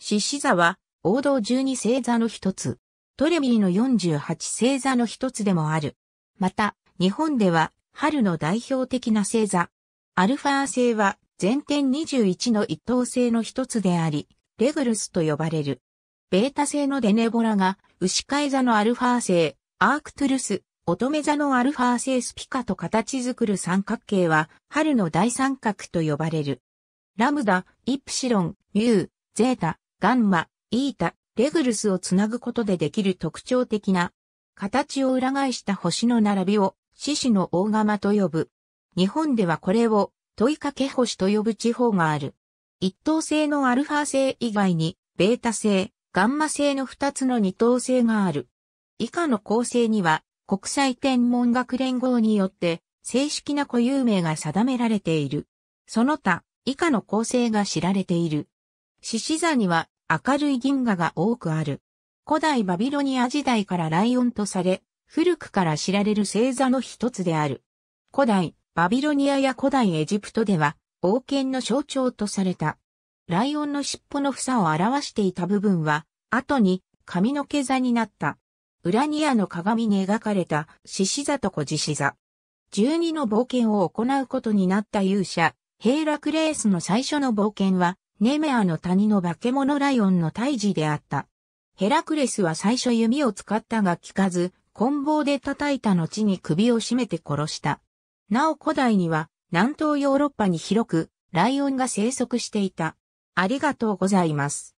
獅子座は、王道12星座の一つ、トレミーの48星座の一つでもある。また、日本では、春の代表的な星座。アルファー星は、全天21の一等星の一つであり、レグルスと呼ばれる。ベータ星のデネボラが、牛飼い座のアルファー星、アークトゥルス、乙女座のアルファー星スピカと形作る三角形は、春の大三角と呼ばれる。ラムダ、イプシロン、ミュー、ゼータ、ガンマ、イータ、レグルスをつなぐことでできる特徴的な形を裏返した星の並びを獅子の大釜と呼ぶ。日本ではこれを問いかけ星と呼ぶ地方がある。一等星のアルファ星以外に、ベータ星、ガンマ星の二つの二等星がある。以下の構成には、国際天文学連合によって、正式な固有名が定められている。その他、以下の構成が知られている。獅子座には明るい銀河が多くある。古代バビロニア時代からライオンとされ、古くから知られる星座の一つである。古代バビロニアや古代エジプトでは、王権の象徴とされた。ライオンの尻尾の房を表していた部分は、後に髪の毛座になった。ウラニアの鏡に描かれた獅子座と小獅子座。12の冒険を行うことになった勇者、ヘイラクレースの最初の冒険は、ネメアの谷の化け物ライオンの胎児であった。ヘラクレスは最初弓を使ったが効かず、棍棒で叩いた後に首を絞めて殺した。なお古代には南東ヨーロッパに広くライオンが生息していた。ありがとうございます。